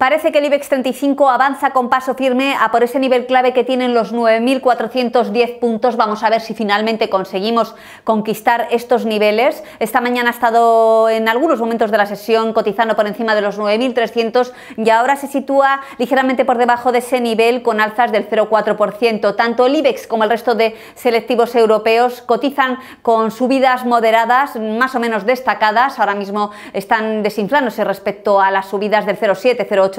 Parece que el IBEX 35 avanza con paso firme a por ese nivel clave que tienen los 9.410 puntos. Vamos a ver si finalmente conseguimos conquistar estos niveles. Esta mañana ha estado en algunos momentos de la sesión cotizando por encima de los 9.300 y ahora se sitúa ligeramente por debajo de ese nivel con alzas del 0,4%. Tanto el IBEX como el resto de selectivos europeos cotizan con subidas moderadas, más o menos destacadas. Ahora mismo están desinflándose respecto a las subidas del 0,7, 0,8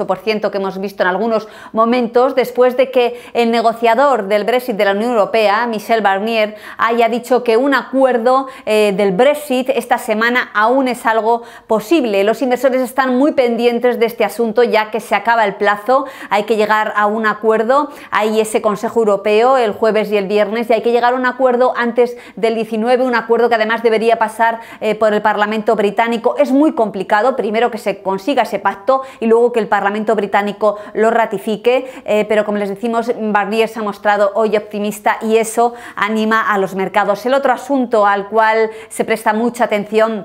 que hemos visto en algunos momentos después de que el negociador del Brexit de la Unión Europea, Michel Barnier, haya dicho que un acuerdo eh, del Brexit esta semana aún es algo posible. Los inversores están muy pendientes de este asunto ya que se acaba el plazo, hay que llegar a un acuerdo, hay ese Consejo Europeo el jueves y el viernes y hay que llegar a un acuerdo antes del 19, un acuerdo que además debería pasar eh, por el Parlamento británico. Es muy complicado, primero que se consiga ese pacto y luego que el Parlamento Parlamento británico lo ratifique, eh, pero como les decimos, Barnier se ha mostrado hoy optimista y eso anima a los mercados. El otro asunto al cual se presta mucha atención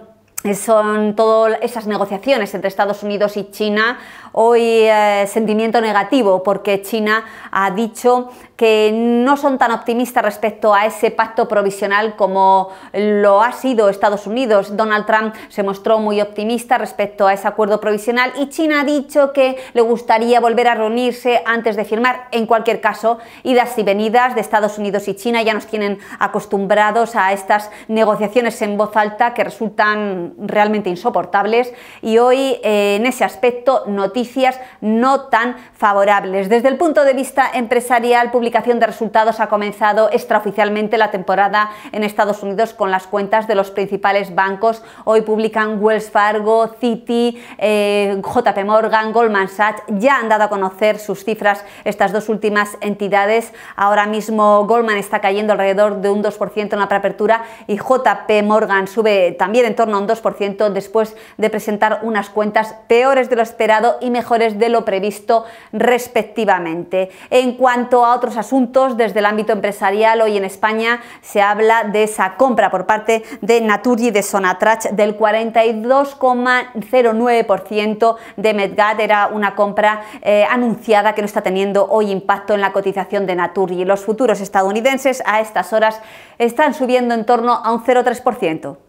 son todas esas negociaciones entre Estados Unidos y China, hoy eh, sentimiento negativo porque China ha dicho que no son tan optimistas respecto a ese pacto provisional como lo ha sido Estados Unidos. Donald Trump se mostró muy optimista respecto a ese acuerdo provisional y China ha dicho que le gustaría volver a reunirse antes de firmar. En cualquier caso, idas y venidas de Estados Unidos y China ya nos tienen acostumbrados a estas negociaciones en voz alta que resultan realmente insoportables y hoy eh, en ese aspecto noticias no tan favorables. Desde el punto de vista empresarial, publicación de resultados ha comenzado extraoficialmente la temporada en Estados Unidos con las cuentas de los principales bancos. Hoy publican Wells Fargo, Citi, eh, JP Morgan, Goldman Sachs. Ya han dado a conocer sus cifras estas dos últimas entidades. Ahora mismo Goldman está cayendo alrededor de un 2% en la preapertura y JP Morgan sube también en torno a un 2% después de presentar unas cuentas peores de lo esperado y mejores de lo previsto respectivamente. En cuanto a otros asuntos, desde el ámbito empresarial, hoy en España se habla de esa compra por parte de Naturgy de Sonatrach del 42,09% de Medgat. Era una compra eh, anunciada que no está teniendo hoy impacto en la cotización de Naturgy. Los futuros estadounidenses a estas horas están subiendo en torno a un 0,3%.